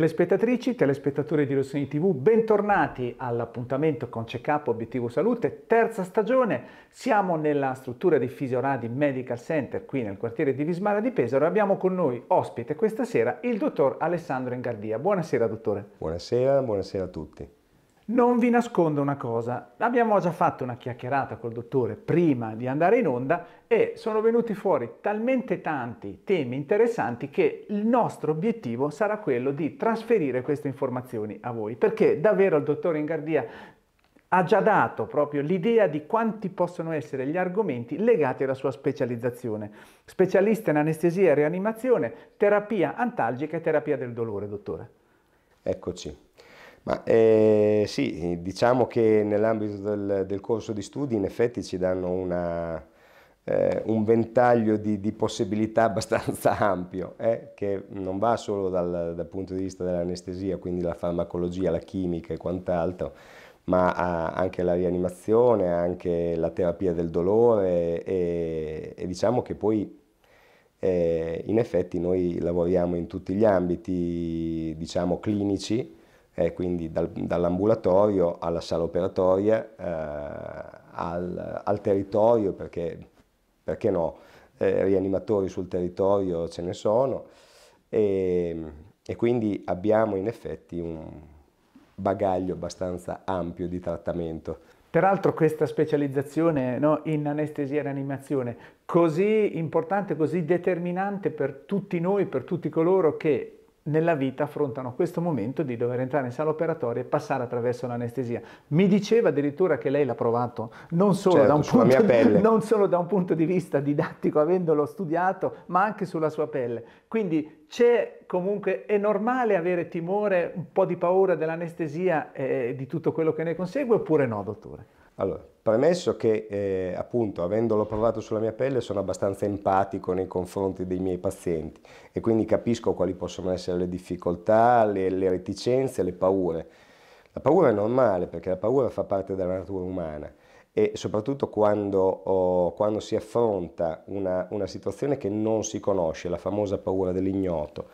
Telespettatrici, telespettatori di Rossini TV, bentornati all'appuntamento con Check Up Obiettivo Salute, terza stagione. Siamo nella struttura di Fisioradi Medical Center, qui nel quartiere di Vismara di Pesaro. Abbiamo con noi ospite questa sera il dottor Alessandro Engardia. Buonasera, dottore. Buonasera, buonasera a tutti. Non vi nascondo una cosa, abbiamo già fatto una chiacchierata col dottore prima di andare in onda e sono venuti fuori talmente tanti temi interessanti che il nostro obiettivo sarà quello di trasferire queste informazioni a voi, perché davvero il dottore Ingardia ha già dato proprio l'idea di quanti possono essere gli argomenti legati alla sua specializzazione. Specialista in anestesia e rianimazione, terapia antalgica e terapia del dolore, dottore. Eccoci. Ma eh, sì, diciamo che nell'ambito del, del, corso di studi in effetti ci danno una, eh, un ventaglio di, di, possibilità abbastanza ampio, eh, che non va solo dal, dal punto di vista dell'anestesia, quindi la farmacologia, la chimica e quant'altro, ma anche la rianimazione, anche la terapia del dolore e, e diciamo che poi eh, in effetti noi lavoriamo in tutti gli ambiti diciamo clinici eh, quindi dal, dall'ambulatorio alla sala operatoria, eh, al, al, territorio, perché, perché no, eh, rianimatori sul territorio ce ne sono, e, ehm, e quindi abbiamo in effetti un bagaglio abbastanza ampio di trattamento. Peraltro questa specializzazione no, in anestesia e rianimazione così importante, così determinante per tutti noi, per tutti coloro che nella vita affrontano questo momento di dover entrare in sala operatoria e passare attraverso l'anestesia. Mi diceva addirittura che lei l'ha provato, non solo, certo, da un punto, di, non solo da un punto di vista didattico, avendolo studiato, ma anche sulla sua pelle. Quindi c'è comunque, è normale avere timore, un po' di paura dell'anestesia e di tutto quello che ne consegue, oppure no, dottore? Allora, Premesso che, eh, appunto, avendolo provato sulla mia pelle, sono abbastanza empatico nei confronti dei miei pazienti e quindi capisco quali possono essere le difficoltà, le, le reticenze, le paure. La paura è normale perché la paura fa parte della natura umana e soprattutto quando, oh, quando si affronta una, una, situazione che non si conosce, la famosa paura dell'ignoto.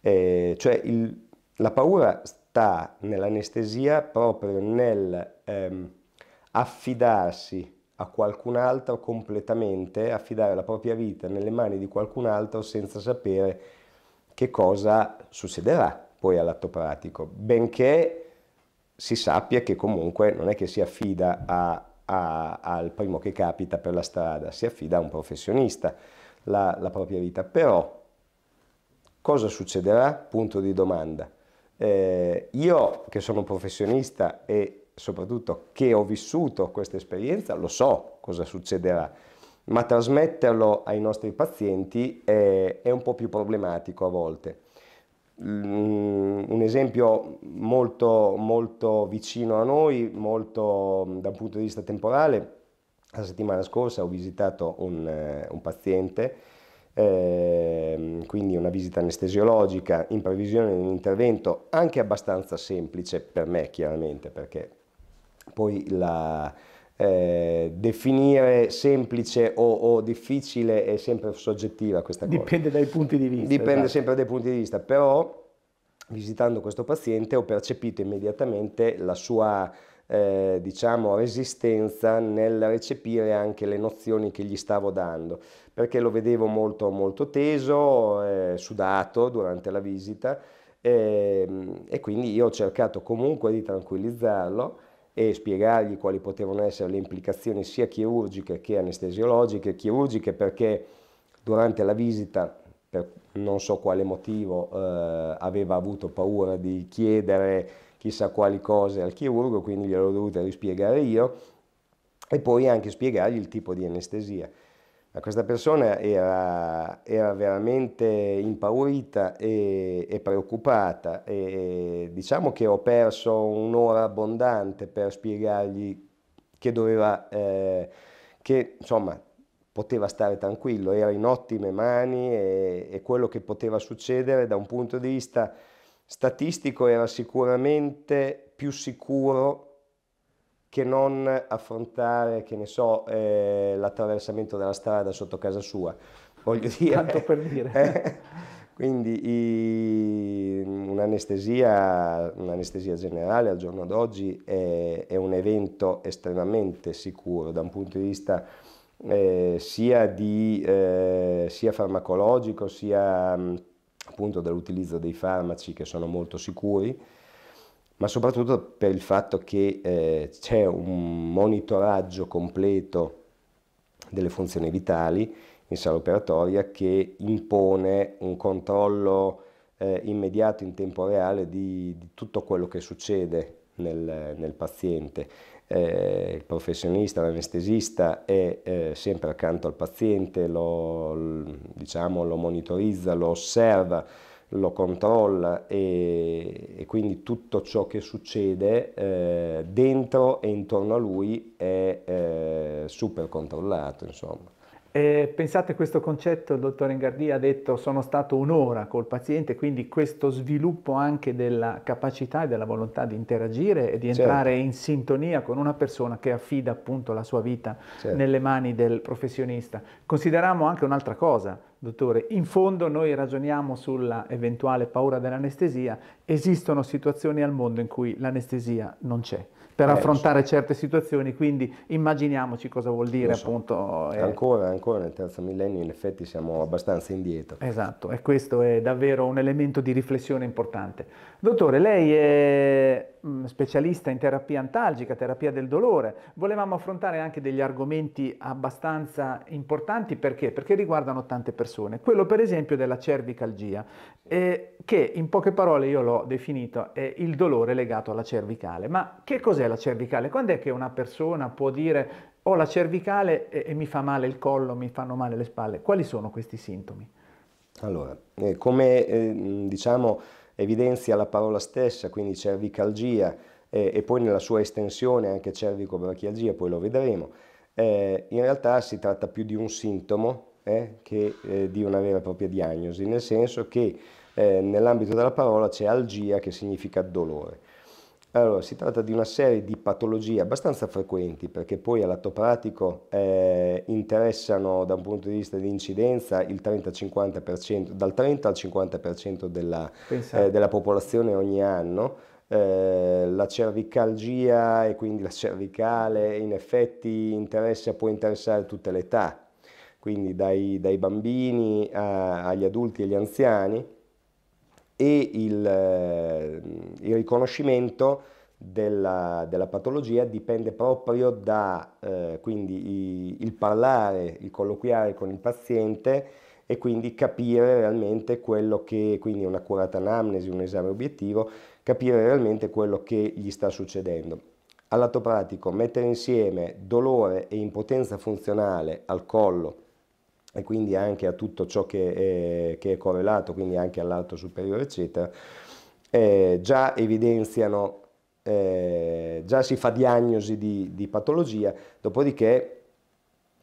Eh, cioè il, la paura sta nell'anestesia proprio nel... Ehm, affidarsi a qualcun altro completamente, affidare la propria vita nelle mani di qualcun altro senza sapere che cosa succederà poi all'atto pratico, benché si sappia che comunque non è che si affida a, a, al primo che capita per la strada, si affida a un professionista la, la propria vita. Però cosa succederà? Punto di domanda. Eh, io che sono un professionista e soprattutto che ho vissuto questa esperienza, lo so cosa succederà, ma trasmetterlo ai nostri pazienti è, è un po' più problematico a volte. Mm, un esempio molto, molto vicino a noi, molto mm, da un punto di vista temporale, la settimana scorsa ho visitato un, eh, un paziente, eh, quindi una visita anestesiologica in previsione di un intervento anche abbastanza semplice per me chiaramente perché poi la, eh, definire semplice o, o, difficile è sempre soggettiva questa cosa. Dipende dai punti di vista. Dipende esatto. sempre dai punti di vista, però visitando questo paziente ho percepito immediatamente la sua eh, diciamo, resistenza nel recepire anche le nozioni che gli stavo dando, perché lo vedevo molto, molto teso, eh, sudato durante la visita eh, e quindi io ho cercato comunque di tranquillizzarlo e spiegargli quali potevano essere le implicazioni sia chirurgiche che anestesiologiche, chirurgiche perché durante la visita, per non so quale motivo, eh, aveva avuto paura di chiedere chissà quali cose al chirurgo, quindi gliel'ho dovuta rispiegare io, e poi anche spiegargli il tipo di anestesia questa persona era, era veramente impaurita e, e preoccupata e diciamo che ho perso un'ora abbondante per spiegargli che doveva, eh, che insomma poteva stare tranquillo, era in ottime mani e, e quello che poteva succedere da un punto di vista statistico era sicuramente più sicuro che non affrontare, che ne so, eh, l'attraversamento della strada sotto casa sua. Voglio dire... Tanto per dire. Eh, quindi i, un'anestesia, un'anestesia, generale al giorno d'oggi è, è, un evento estremamente sicuro da un punto di vista eh, sia, di, eh, sia, farmacologico, sia appunto dell'utilizzo dei farmaci che sono molto sicuri, ma soprattutto per il fatto che eh, c'è un monitoraggio completo delle funzioni vitali in sala operatoria che impone un controllo eh, immediato in tempo reale di, di, tutto quello che succede nel, nel paziente. Eh, il professionista, l'anestesista è eh, sempre accanto al paziente, lo, diciamo, lo monitorizza, lo osserva, lo controlla e, e quindi tutto ciò che succede eh, dentro e intorno a lui è eh, super controllato. Insomma. E pensate questo concetto, il dottor Ingardi ha detto sono stato un'ora col paziente, quindi questo sviluppo anche della capacità e della volontà di interagire e di certo. entrare certo. in sintonia con una persona che affida appunto la sua vita certo. nelle mani del professionista. Consideriamo anche un'altra cosa, Dottore, in fondo noi ragioniamo sulla eventuale paura dell'anestesia, esistono situazioni al mondo in cui l'anestesia non c'è per eh, affrontare so. certe situazioni, quindi immaginiamoci cosa vuol dire so. appunto. Eh. Ancora, ancora nel terzo millennio in effetti siamo abbastanza indietro. Esatto, e questo è davvero un elemento di riflessione importante. Dottore, lei è mm, specialista in terapia antalgica, terapia del dolore. Volevamo affrontare anche degli argomenti abbastanza importanti perché? Perché riguardano tante persone. Quello per esempio della cervicalgia, eh, che in poche parole io l'ho definito è il dolore legato alla cervicale. Ma che cos'è la cervicale? Quando è che una persona può dire ho oh, la cervicale e, e mi fa male il collo, mi fanno male le spalle? Quali sono questi sintomi? Allora, eh, come eh, diciamo evidenzia la parola stessa, quindi cervicalgia eh, e poi nella sua estensione anche cervicobrachialgia, poi lo vedremo. Eh, in realtà si tratta più di un sintomo eh, che eh, di una vera e propria diagnosi, nel senso che eh, nell'ambito della parola c'è algia che significa dolore. Allora, si tratta di una serie di patologie abbastanza frequenti perché poi a lato pratico eh, interessano da un punto di vista di incidenza il 30-50%, dal 30 al 50% della, eh, della popolazione ogni anno. Eh, la cervicalgia e quindi la cervicale in effetti interessa, può interessare tutte le età, quindi dai, dai bambini a, agli adulti e agli anziani e il, eh, il riconoscimento della, della, patologia dipende proprio da eh, quindi i, il parlare, il colloquiare con il paziente e quindi capire realmente quello che, quindi una curata anamnesi, un esame obiettivo, capire realmente quello che gli sta succedendo. Al lato pratico mettere insieme dolore e impotenza funzionale al collo e quindi anche a tutto ciò che è, che è correlato, quindi anche all'alto superiore, eccetera, eh, già evidenziano, eh, già si fa diagnosi di, di patologia, dopodiché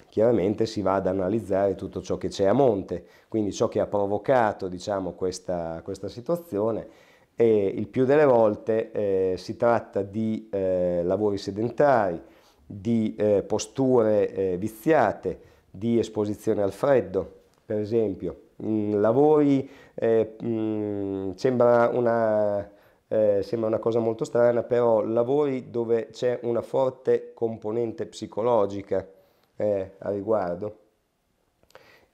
chiaramente si va ad analizzare tutto ciò che c'è a monte, quindi ciò che ha provocato diciamo, questa, questa, situazione e il più delle volte eh, si tratta di eh, lavori sedentari, di eh, posture eh, viziate, di esposizione al freddo, per esempio. Mm, lavori, eh, mm, sembra, una, eh, sembra una cosa molto strana, però lavori dove c'è una forte componente psicologica eh, a riguardo,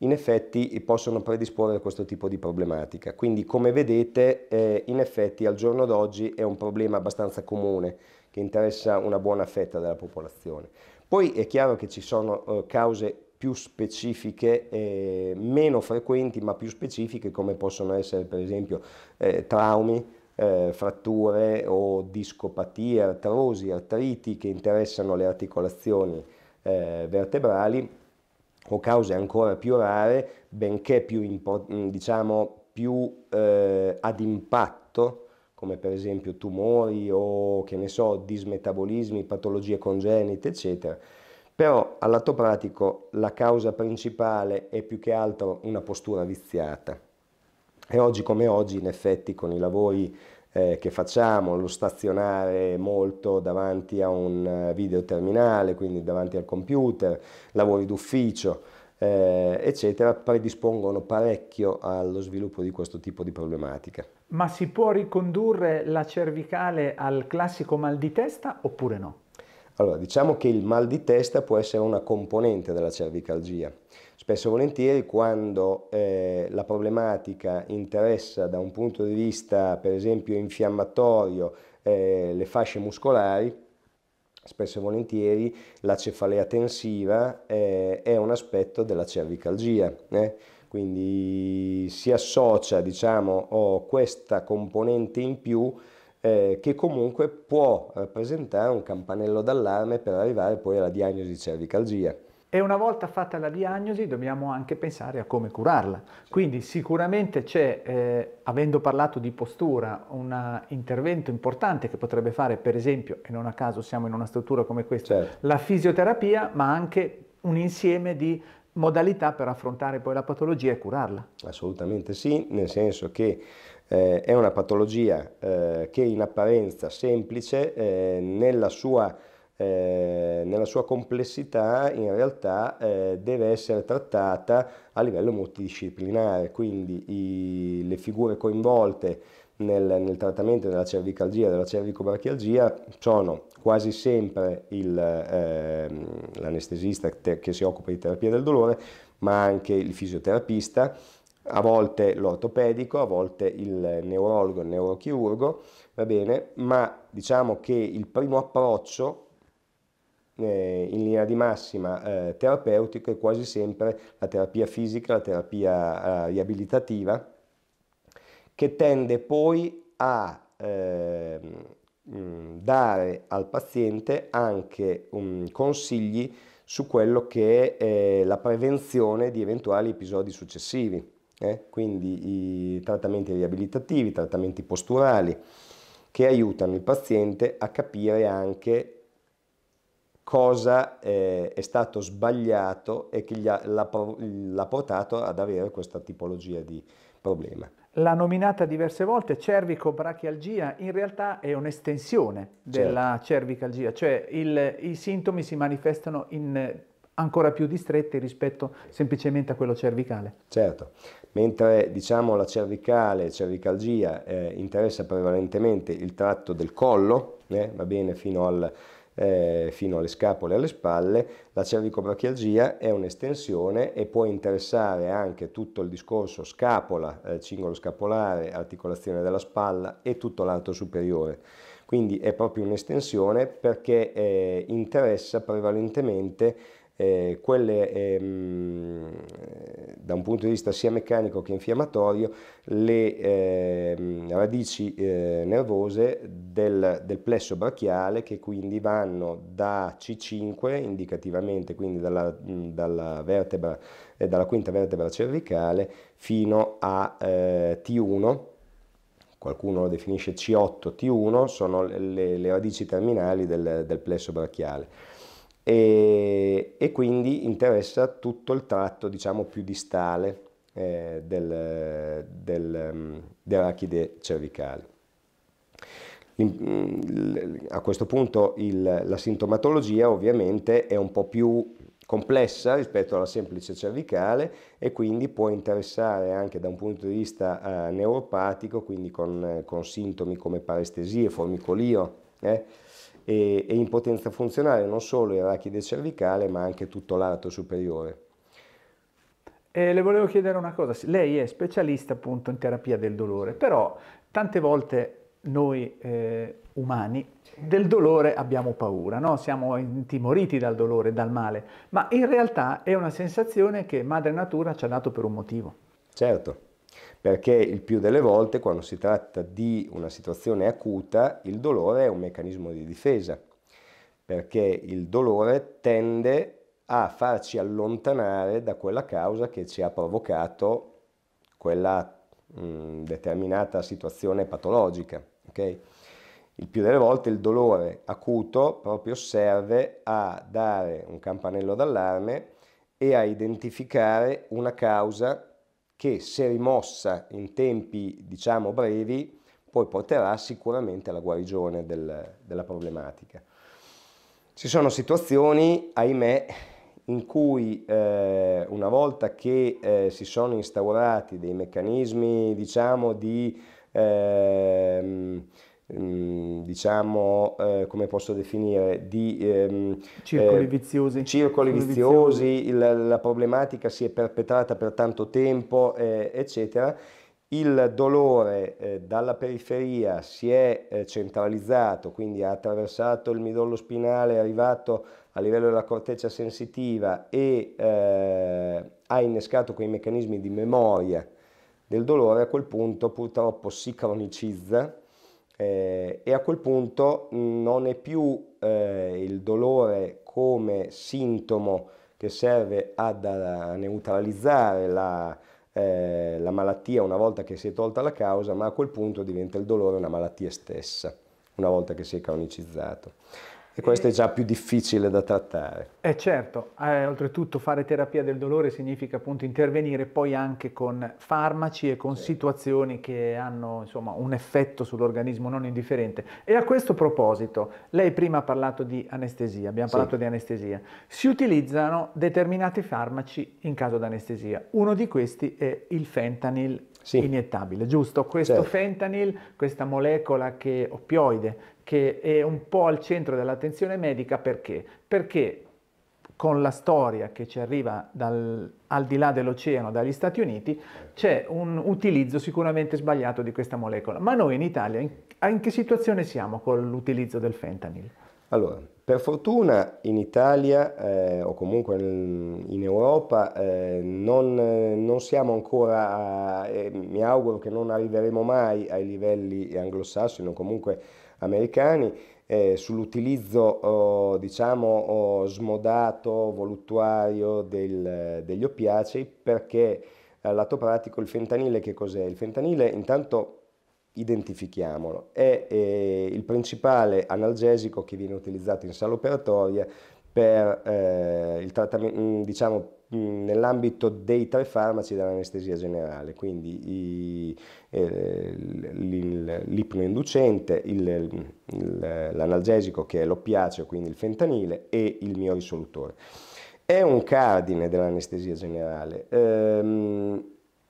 in effetti possono predisporre questo tipo di problematica. Quindi come vedete, eh, in effetti al giorno d'oggi è un problema abbastanza comune che interessa una buona fetta della popolazione. Poi è chiaro che ci sono eh, cause più specifiche, eh, meno frequenti ma più specifiche come possono essere per esempio eh, traumi, eh, fratture o discopatie, artrosi, artriti che interessano le articolazioni eh, vertebrali o cause ancora più rare, benché più, mm, diciamo, più eh, ad impatto come per esempio tumori o che ne so, dismetabolismi, patologie congenite, eccetera però all'atto pratico la causa principale è più che altro una postura viziata. E oggi come oggi, in effetti, con i lavori eh, che facciamo, lo stazionare molto davanti a un eh, videoterminale, quindi davanti al computer, lavori d'ufficio, eh, eccetera, predispongono parecchio allo sviluppo di questo tipo di problematica. Ma si può ricondurre la cervicale al classico mal di testa oppure no? Allora, diciamo che il mal di testa può essere una componente della cervicalgia. Spesso e volentieri quando eh, la problematica interessa da un punto di vista, per esempio, infiammatorio, eh, le fasce muscolari, spesso e volentieri la cefalea tensiva eh, è un aspetto della cervicalgia. Eh? Quindi si associa diciamo, oh, questa componente in più eh, che comunque può rappresentare un campanello d'allarme per arrivare poi alla diagnosi di cervicalgia. E una volta fatta la diagnosi dobbiamo anche pensare a come curarla. Quindi sicuramente c'è, eh, avendo parlato di postura, un intervento importante che potrebbe fare, per esempio, e non a caso siamo in una struttura come questa, certo. la fisioterapia, ma anche un insieme di modalità per affrontare poi la patologia e curarla. Assolutamente sì, nel senso che eh, è una patologia eh, che in apparenza semplice, eh, nella, sua, eh, nella, sua, complessità in realtà eh, deve essere trattata a livello multidisciplinare, quindi i, le figure coinvolte nel, nel, trattamento della cervicalgia e della cervicobrachialgia sono quasi sempre il, ehm, l'anestesista che si occupa di terapia del dolore, ma anche il fisioterapista, a volte l'ortopedico, a volte il neurologo, il neurochirurgo, va bene, ma diciamo che il primo approccio eh, in linea di massima eh, terapeutico è quasi sempre la terapia fisica, la terapia eh, riabilitativa, che tende poi a ehm, mm, dare al paziente anche um, consigli su quello che è eh, la prevenzione di eventuali episodi successivi eh? quindi i trattamenti riabilitativi, i trattamenti posturali che aiutano il paziente a capire anche cosa eh, è stato sbagliato e che l'ha portato ad avere questa tipologia di problema. L'ha nominata diverse volte cervico-brachialgia, in realtà è un'estensione della certo. cervicalgia, cioè il, i sintomi si manifestano in ancora più distretti rispetto semplicemente a quello cervicale. Certo, mentre diciamo la cervicale, cervicalgia eh, interessa prevalentemente il tratto del collo, eh, va bene fino, al, eh, fino alle scapole e alle spalle, la cervicobrachialgia è un'estensione e può interessare anche tutto il discorso scapola, eh, cingolo scapolare, articolazione della spalla e tutto l'alto superiore quindi è proprio un'estensione perché eh, interessa prevalentemente eh, quelle ehm, da un punto di vista sia meccanico che infiammatorio, le ehm, radici eh, nervose del, del, plesso brachiale che quindi vanno da C5 indicativamente, quindi dalla, mm, dalla, vertebra, eh, dalla quinta vertebra cervicale fino a eh, T1 qualcuno lo definisce C8, T1, sono le, le radici terminali del, del plesso brachiale e, e quindi interessa tutto il tratto diciamo più distale eh, del, del, mm, dell'archide cervicale. Mm, a questo punto il, la sintomatologia ovviamente è un po' più complessa rispetto alla semplice cervicale e quindi può interessare anche da un punto di vista eh, neuropatico, quindi con, eh, con sintomi come parestesie, formicolio, eh, e, e impotenza funzionale non solo il rachide cervicale ma anche tutto l'arto superiore. Eh, le volevo chiedere una cosa, lei è specialista appunto in terapia del dolore, però tante volte noi eh, umani del dolore abbiamo paura, no? siamo intimoriti dal dolore, dal male, ma in realtà è una sensazione che Madre Natura ci ha dato per un motivo. Certo, perché il più delle volte quando si tratta di una situazione acuta il dolore è un meccanismo di difesa, perché il dolore tende a farci allontanare da quella causa che ci ha provocato quella mh, mm, determinata situazione patologica. Okay? Il più delle volte il dolore acuto proprio serve a dare un campanello d'allarme e a identificare una causa che se rimossa in tempi diciamo brevi poi porterà sicuramente alla guarigione del, della problematica. Ci sono situazioni, ahimè, in cui eh, una volta che eh, si sono instaurati dei meccanismi diciamo di eh, Ehm, diciamo eh, come posso definire di ehm, circoli eh, viziosi, circoli viziosi, viziosi. La, la, problematica si è perpetrata per tanto tempo eh, eccetera il dolore eh, dalla periferia si è eh, centralizzato quindi ha attraversato il midollo spinale è arrivato a livello della corteccia sensitiva e eh, ha innescato quei meccanismi di memoria del dolore a quel punto purtroppo si cronicizza eh, e a quel punto mm, non è più eh, il dolore come sintomo che serve ad, a neutralizzare la, eh, la malattia una volta che si è tolta la causa, ma a quel punto diventa il dolore una malattia stessa, una volta che si è cronicizzato. E questo è già più difficile da trattare. Eh certo, eh, oltretutto fare terapia del dolore significa appunto intervenire poi anche con farmaci e con sì. situazioni che hanno insomma, un effetto sull'organismo non indifferente. E a questo proposito, lei prima ha parlato di anestesia, abbiamo sì. parlato di anestesia, si utilizzano determinati farmaci in caso di anestesia, uno di questi è il fentanyl sì. iniettabile, giusto? Questo certo. fentanyl, questa molecola che, oppioide che è un po' al centro dell'attenzione medica perché? Perché con la storia che ci arriva dal, al di là dell'oceano, dagli Stati Uniti, c'è un utilizzo sicuramente sbagliato di questa molecola. Ma noi in Italia in, in che situazione siamo con l'utilizzo del fentanyl? Allora, per fortuna in Italia eh, o comunque in Europa eh, non, non, siamo ancora, a, eh, mi auguro che non arriveremo mai ai livelli anglosassoni o comunque americani eh, sull'utilizzo oh, diciamo oh, smodato, voluttuario del, degli oppiacei perché al eh, lato pratico il fentanile che cos'è? Il fentanile intanto identifichiamolo. È eh, il principale analgesico che viene utilizzato in sala operatoria per eh, il trattamento, mm, diciamo, mm, nell'ambito dei tre farmaci dell'anestesia generale, quindi eh, l'ipnoinducente, l'analgesico che è l'oppiaceo, quindi il fentanile, e il mio risolutore. È un cardine dell'anestesia generale. Ehm,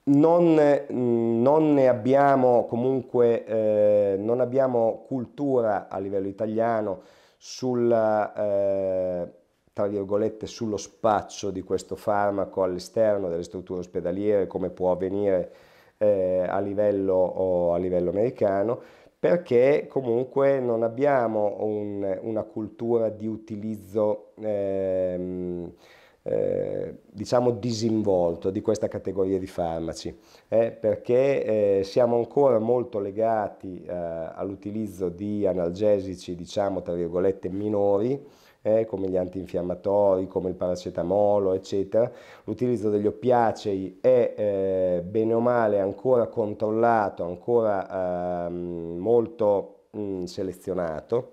non, mm, non ne abbiamo comunque, eh, non abbiamo cultura a livello italiano sulla, eh, tra virgolette, sullo spaccio di questo farmaco all'esterno delle strutture ospedaliere, come può avvenire eh, a, livello, a livello americano perché comunque non abbiamo un, una cultura di utilizzo ehm, eh, diciamo disinvolto di questa categoria di farmaci, eh, perché eh, siamo ancora molto legati eh, all'utilizzo di analgesici, diciamo tra virgolette, minori, eh, come gli antinfiammatori, come il paracetamolo, eccetera. L'utilizzo degli oppiacei è bene o male ancora controllato, ancora ehm, molto mh, mm, selezionato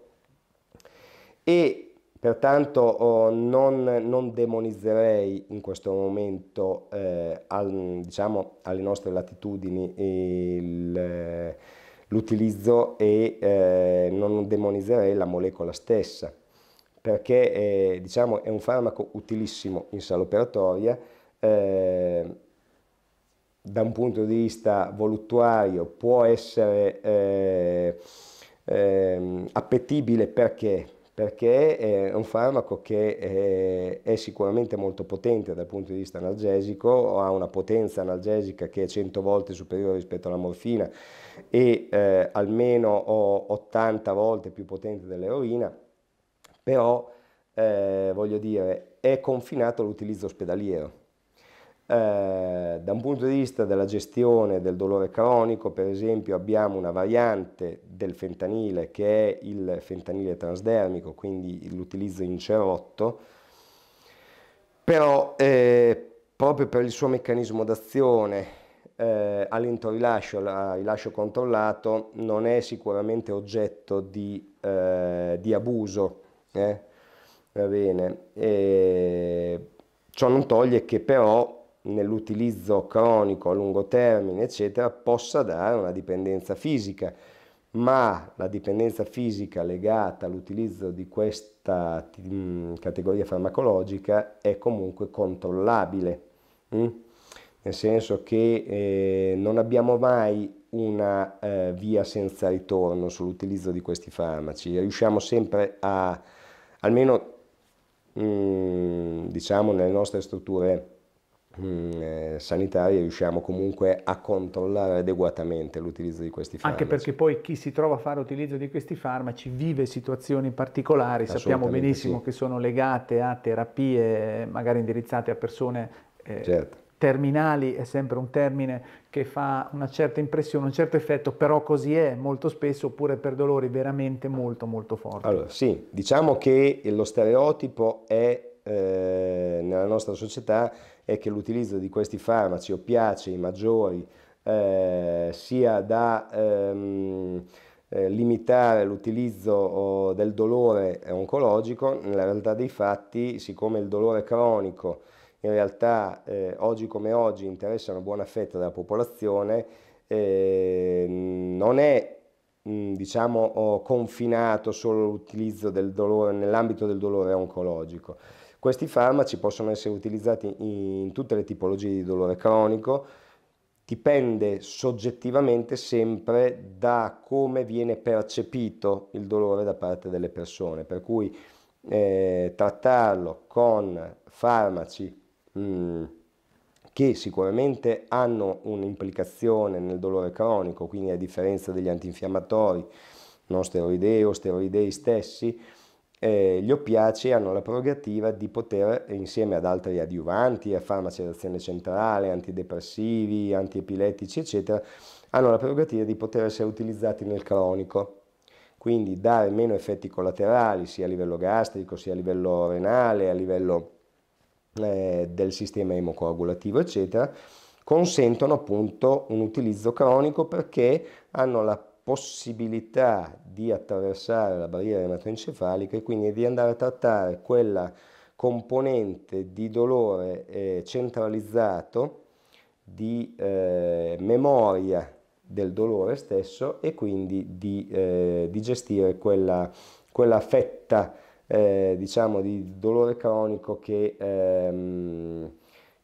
e Pertanto oh, non, non, demonizzerei in questo momento eh, al, diciamo, alle nostre latitudini il, eh, l'utilizzo e eh, non demonizzerei la molecola stessa, perché eh, diciamo, è un farmaco utilissimo in sala operatoria eh, da un punto di vista voluttuario può essere eh, eh, appetibile perché? perché è un farmaco che è, è, sicuramente molto potente dal punto di vista analgesico, ha una potenza analgesica che è 100 volte superiore rispetto alla morfina e eh, almeno 80 volte più potente dell'eroina, però eh, voglio dire è confinato all'utilizzo ospedaliero eh, da un punto di vista della gestione del dolore cronico, per esempio, abbiamo una variante del fentanile che è il fentanile transdermico, quindi l'utilizzo in cerotto, però eh, proprio per il suo meccanismo d'azione eh, a lento rilascio, a rilascio controllato, non è sicuramente oggetto di, eh, di abuso. Eh. Va bene. E ciò non toglie che però nell'utilizzo cronico a lungo termine, eccetera, possa dare una dipendenza fisica, ma la dipendenza fisica legata all'utilizzo di questa mm, categoria farmacologica è comunque controllabile, mm? nel senso che eh, non abbiamo mai una eh, via senza ritorno sull'utilizzo di questi farmaci, riusciamo sempre a, almeno mm, diciamo nelle nostre strutture, Mm, eh, sanitaria riusciamo comunque a controllare adeguatamente l'utilizzo di questi farmaci. Anche perché poi chi si trova a fare utilizzo di questi farmaci vive situazioni particolari, sappiamo benissimo sì. che sono legate a terapie magari indirizzate a persone eh, certo. terminali, è sempre un termine che fa una certa impressione, un certo effetto, però così è molto spesso, oppure per dolori veramente molto molto forti. Allora sì, diciamo che lo stereotipo è eh, nella nostra società è che l'utilizzo di questi farmaci oppiacei maggiori eh, sia da ehm, eh, limitare l'utilizzo del dolore oncologico, nella realtà dei fatti, siccome il dolore cronico in realtà eh, oggi come oggi interessa una buona fetta della popolazione, eh, non è mm, diciamo, confinato solo l'utilizzo del dolore nell'ambito del dolore oncologico. Questi farmaci possono essere utilizzati in tutte le tipologie di dolore cronico, dipende soggettivamente sempre da come viene percepito il dolore da parte delle persone, per cui eh, trattarlo con farmaci mh, mm, che sicuramente hanno un'implicazione nel dolore cronico, quindi a differenza degli antinfiammatori non steroidei o steroidei stessi, eh, gli oppiacei hanno la prerogativa di poter, insieme ad altri adiuvanti, a farmaci ad azione centrale, antidepressivi, antiepilettici, eccetera, hanno la prerogativa di poter essere utilizzati nel cronico. Quindi dare meno effetti collaterali sia a livello gastrico, sia a livello renale, a livello eh, del sistema emocoagulativo, eccetera, consentono appunto un utilizzo cronico perché hanno la possibilità di attraversare la barriera ematoencefalica e quindi di andare a trattare quella componente di dolore eh, centralizzato, di eh, memoria del dolore stesso e quindi di, eh, di gestire quella, quella fetta eh, diciamo di dolore cronico che, ehm,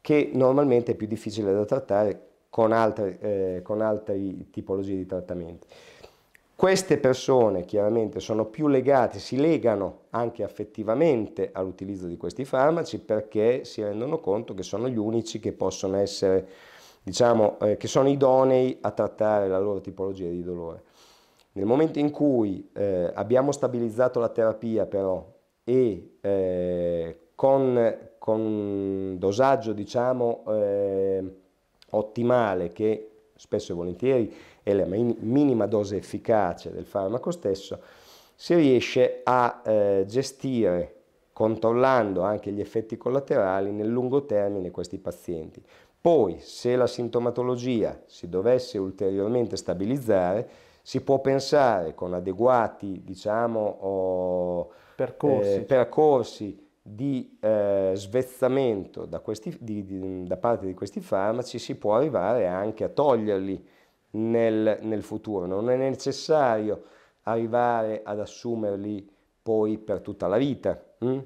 che normalmente è più difficile da trattare con altre, eh, con altre tipologie di trattamenti. Queste persone chiaramente sono più legate, si legano anche affettivamente all'utilizzo di questi farmaci perché si rendono conto che sono gli unici che possono essere, diciamo, eh, che sono idonei a trattare la loro tipologia di dolore. Nel momento in cui eh, abbiamo stabilizzato la terapia però e eh, con, con dosaggio diciamo eh, ottimale che spesso e volentieri è la minima dose efficace del farmaco stesso, si riesce a eh, gestire controllando anche gli effetti collaterali nel lungo termine questi pazienti. Poi, se la sintomatologia si dovesse ulteriormente stabilizzare, si può pensare con adeguati diciamo, oh, percorsi, eh, percorsi di eh, svezzamento da, questi, di, di, da, parte di questi farmaci si può arrivare anche a toglierli nel, nel, futuro, non è necessario arrivare ad assumerli poi per tutta la vita. Hm?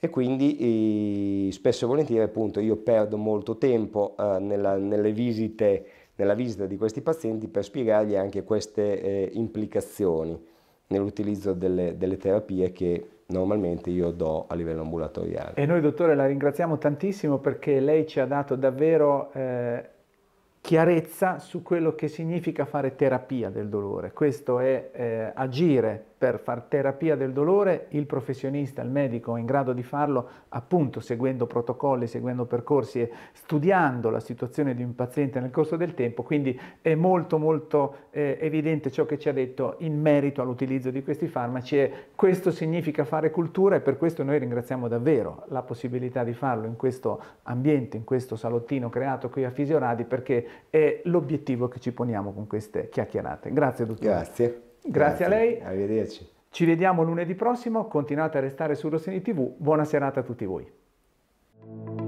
E quindi eh, spesso e volentieri appunto io perdo molto tempo eh, nella, nelle visite, nella visita di questi pazienti per spiegargli anche queste eh, implicazioni nell'utilizzo delle, delle terapie che normalmente io do a livello ambulatoriale. E noi dottore la ringraziamo tantissimo perché lei ci ha dato davvero eh, chiarezza su quello che significa fare terapia del dolore, questo è eh, agire per far terapia del dolore, il professionista, il medico è in grado di farlo appunto seguendo protocolli, seguendo percorsi e studiando la situazione di un paziente nel corso del tempo, quindi è molto molto eh, evidente ciò che ci ha detto in merito all'utilizzo di questi farmaci e questo significa fare cultura e per questo noi ringraziamo davvero la possibilità di farlo in questo ambiente, in questo salottino creato qui a Fisioradi perché è l'obiettivo che ci poniamo con queste chiacchierate. Grazie dottore. Grazie. Grazie, a lei. Arrivederci. Ci vediamo lunedì prossimo, continuate a restare su Rossini TV, buona serata a tutti voi.